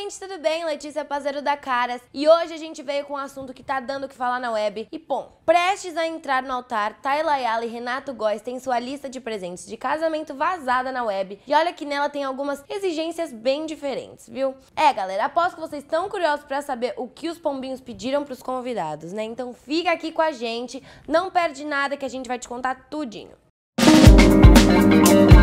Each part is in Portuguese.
gente, tudo bem? Letícia Pazero da Caras. E hoje a gente veio com um assunto que tá dando o que falar na web. E bom, prestes a entrar no altar, Tayla Ayala e Renato Góes têm sua lista de presentes de casamento vazada na web. E olha que nela tem algumas exigências bem diferentes, viu? É, galera, aposto que vocês estão curiosos para saber o que os pombinhos pediram pros convidados, né? Então fica aqui com a gente, não perde nada que a gente vai te contar tudinho. Música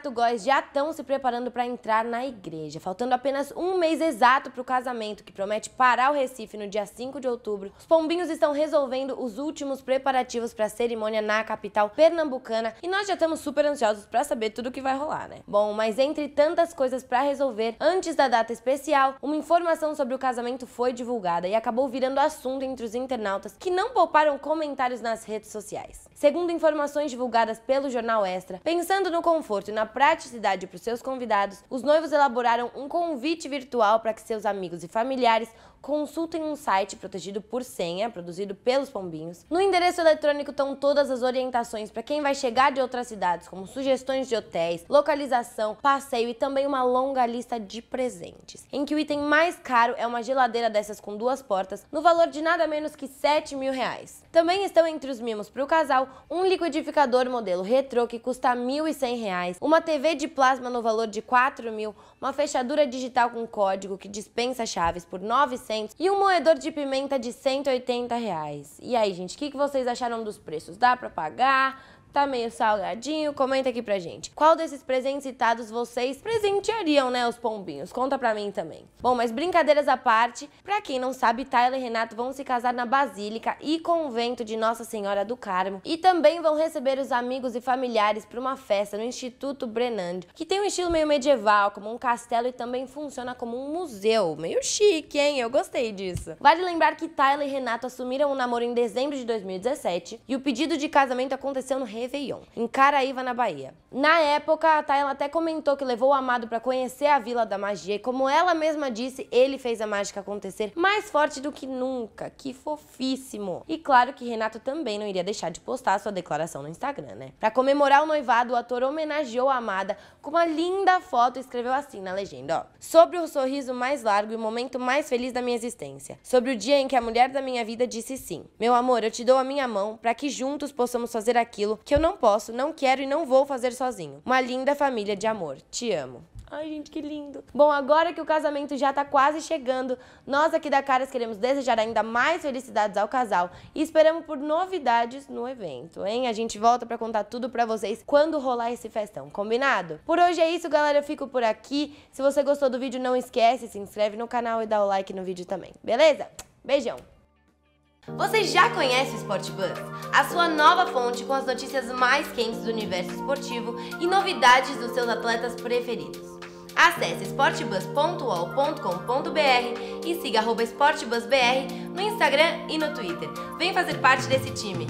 Renato Góes já estão se preparando para entrar na igreja. Faltando apenas um mês exato para o casamento, que promete parar o Recife no dia 5 de outubro, os pombinhos estão resolvendo os últimos preparativos para a cerimônia na capital pernambucana e nós já estamos super ansiosos para saber tudo o que vai rolar, né? Bom, mas entre tantas coisas para resolver, antes da data especial, uma informação sobre o casamento foi divulgada e acabou virando assunto entre os internautas que não pouparam comentários nas redes sociais. Segundo informações divulgadas pelo jornal Extra, pensando no conforto e na praticidade para os seus convidados, os noivos elaboraram um convite virtual para que seus amigos e familiares consultem um site protegido por senha, produzido pelos pombinhos. No endereço eletrônico estão todas as orientações para quem vai chegar de outras cidades, como sugestões de hotéis, localização, passeio e também uma longa lista de presentes. Em que o item mais caro é uma geladeira dessas com duas portas, no valor de nada menos que 7 mil reais. Também estão entre os mimos para o casal um liquidificador modelo retrô que custa R$ 1.100, uma uma TV de plasma no valor de 4 mil, uma fechadura digital com código que dispensa chaves por 900 e um moedor de pimenta de 180 reais. E aí, gente, o que, que vocês acharam dos preços? Dá para pagar? Tá meio salgadinho? Comenta aqui pra gente. Qual desses presentes citados vocês presenteariam, né, os pombinhos? Conta pra mim também. Bom, mas brincadeiras à parte, pra quem não sabe, Tyler e Renato vão se casar na Basílica e Convento de Nossa Senhora do Carmo e também vão receber os amigos e familiares pra uma festa no Instituto Brenand, que tem um estilo meio medieval, como um castelo e também funciona como um museu. Meio chique, hein? Eu gostei disso. Vale lembrar que Tyler e Renato assumiram o um namoro em dezembro de 2017 e o pedido de casamento aconteceu no Réveillon, em Caraíva, na Bahia. Na época, a Tayla até comentou que levou o amado para conhecer a Vila da Magia e, como ela mesma disse, ele fez a mágica acontecer mais forte do que nunca. Que fofíssimo! E claro que Renato também não iria deixar de postar sua declaração no Instagram, né? Para comemorar o noivado, o ator homenageou a amada com uma linda foto e escreveu assim na legenda, ó. Sobre o sorriso mais largo e o momento mais feliz da minha existência. Sobre o dia em que a mulher da minha vida disse sim. Meu amor, eu te dou a minha mão para que juntos possamos fazer aquilo que que eu não posso, não quero e não vou fazer sozinho. Uma linda família de amor. Te amo. Ai, gente, que lindo. Bom, agora que o casamento já tá quase chegando, nós aqui da Caras queremos desejar ainda mais felicidades ao casal e esperamos por novidades no evento, hein? A gente volta para contar tudo para vocês quando rolar esse festão, combinado? Por hoje é isso, galera, eu fico por aqui. Se você gostou do vídeo, não esquece, se inscreve no canal e dá o like no vídeo também, beleza? Beijão! Você já conhece o Sport a sua nova fonte com as notícias mais quentes do universo esportivo e novidades dos seus atletas preferidos. Acesse sportbus.ol.com.br e siga arroba sportbusbr no Instagram e no Twitter. Vem fazer parte desse time!